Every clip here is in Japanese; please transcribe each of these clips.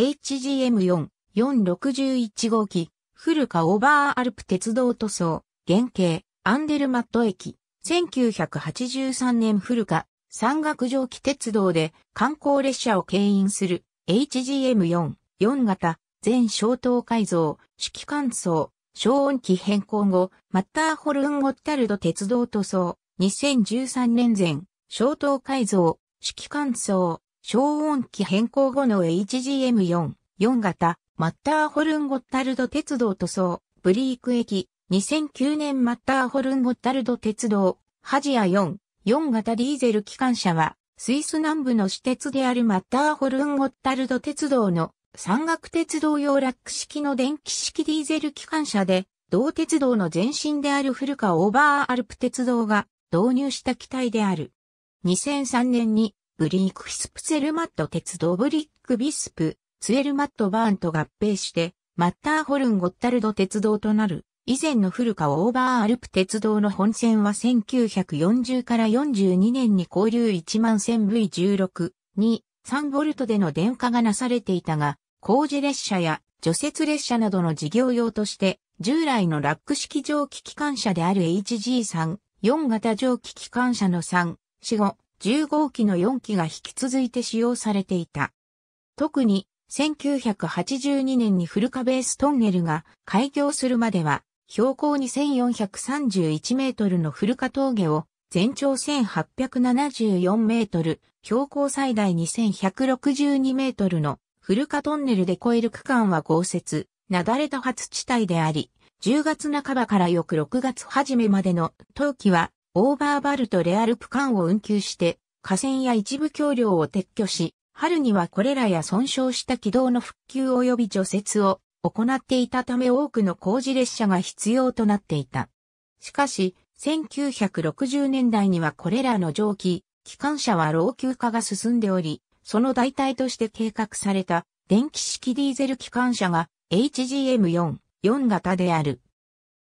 HGM4、461号機、古川オーバーアルプ鉄道塗装、原型、アンデルマット駅、1983年古川、山岳蒸気鉄道で観光列車を牽引する HGM4、4型、全消灯改造、指揮乾燥、消音器変更後、マッターホルンゴッタルド鉄道塗装、2013年前、消灯改造、指揮乾燥、消音器変更後の HGM4、4型、マッターホルンゴッタルド鉄道塗装、ブリーク駅、2009年マッターホルンゴッタルド鉄道、ハジア4、4型ディーゼル機関車は、スイス南部の私鉄であるマッターホルンゴッタルド鉄道の山岳鉄道用ラック式の電気式ディーゼル機関車で、同鉄道の前身である古川オーバーアルプ鉄道が導入した機体である。2003年にブリークヒスプツェルマット鉄道ブリックビスプ、ツェルマットバーンと合併して、マッターホルンゴッタルド鉄道となる。以前の古川オーバーアルプ鉄道の本線は1940から42年に交流1万 1000V16 に3ボルトでの電化がなされていたが、工事列車や除雪列車などの事業用として、従来のラック式蒸気機関車である HG3、4型蒸気機関車の3、4、5、1 5機の4機が引き続いて使用されていた。特に1982年にフルカベーストンネルが開業するまでは、標高2431メートルのフルカ峠を全長1874メートル、標高最大2162メートルのフルカトンネルで越える区間は豪雪、なだれ多発地帯であり、10月半ばから翌6月初めまでの冬季はオーバーバルとレアルプ間を運休して、河川や一部橋梁を撤去し、春にはこれらや損傷した軌道の復旧及び除雪を行っていたため多くの工事列車が必要となっていた。しかし、1960年代にはこれらの蒸気、機関車は老朽化が進んでおり、その代替として計画された電気式ディーゼル機関車が HGM4、4型である。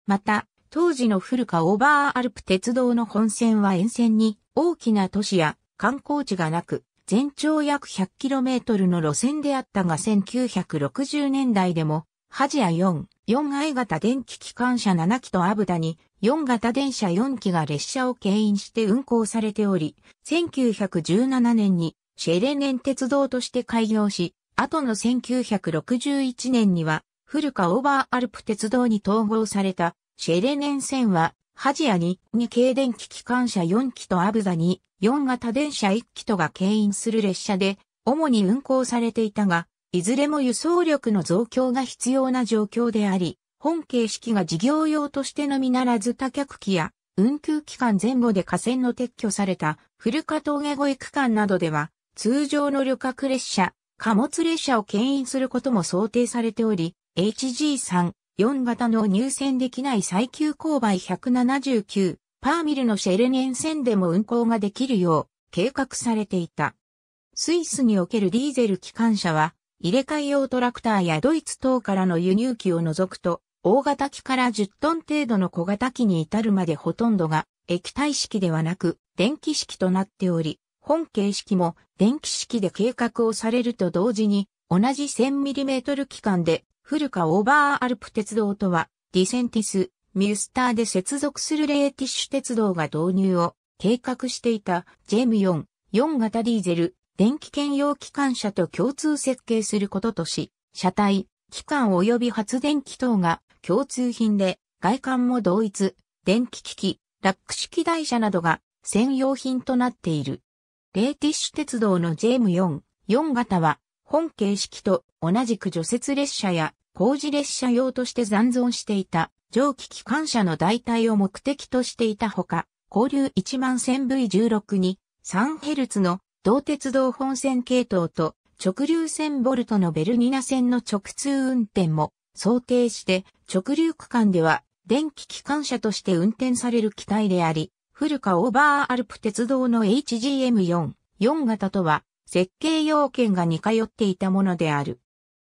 また、当時の古川オーバーアルプ鉄道の本線は沿線に大きな都市や観光地がなく、全長約 100km の路線であったが1960年代でも、ハジア4、4i 型電気機関車7機とアブダに4型電車4機が列車を牽引して運行されており、1917年にシェレネン鉄道として開業し、後の1961年には古川オーバーアルプ鉄道に統合されたシェレネン線は、ハジアに2系電気機関車4機とアブザに4型電車1機とが牽引する列車で、主に運行されていたが、いずれも輸送力の増強が必要な状況であり、本形式が事業用としてのみならず多脚機や運休機関前後で河川の撤去された古川峠越え区間などでは通常の旅客列車、貨物列車を牽引することも想定されており、HG3 4型の入線できない最急勾配179、パーミルのシェルネン線でも運行ができるよう計画されていた。スイスにおけるディーゼル機関車は、入れ替え用トラクターやドイツ等からの輸入機を除くと、大型機から10トン程度の小型機に至るまでほとんどが液体式ではなく電気式となっており、本形式も電気式で計画をされると同時に同じ 1000mm 機関で古川オーバーアルプ鉄道とは、ディセンティス、ミュスターで接続するレーティッシュ鉄道が導入を計画していた JM4、4型ディーゼル、電気兼用機関車と共通設計することとし、車体、機関及び発電機等が共通品で、外観も同一、電気機器、ラック式台車などが専用品となっている。レーティッシュ鉄道の JM4、4型は、本形式と同じく除雪列車や工事列車用として残存していた蒸気機関車の代替を目的としていたほか、交流1万 1000V16 に 3Hz の同鉄道本線系統と直流 1000V のベルニナ線の直通運転も想定して直流区間では電気機関車として運転される機体であり、古川オーバーアルプ鉄道の HGM4、4型とは設計要件が似通っていたものである。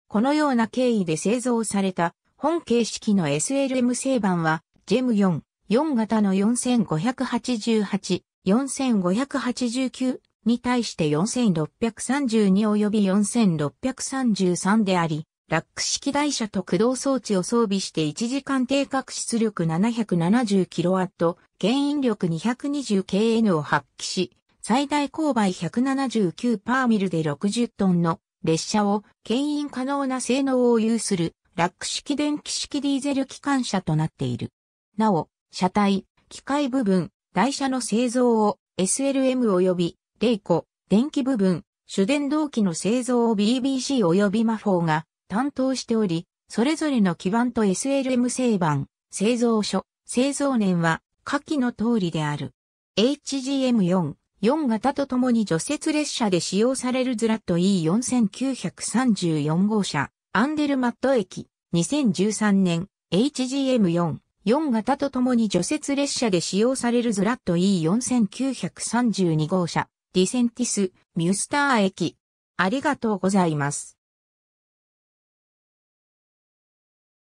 このような経緯で製造された本形式の SLM 製版は、ジェム4、4型の4588、4589に対して4632及び4633であり、ラック式台車と駆動装置を装備して1時間定格出力 770kW、牽引力 220kN を発揮し、最大勾配179パーミルで60トンの列車を牽引可能な性能を有するラック式電気式ディーゼル機関車となっている。なお、車体、機械部分、台車の製造を SLM 及び、レイコ、電気部分、主電動機の製造を BBC 及びマフォーが担当しており、それぞれの基盤と SLM 製版、製造所、製造年は下記の通りである。HGM4、4型とともに除雪列車で使用されるズラット E4934 号車、アンデルマット駅、2013年、HGM4、4型とともに除雪列車で使用されるズラット E4932 号車、ディセンティス、ミュスター駅。ありがとうございます。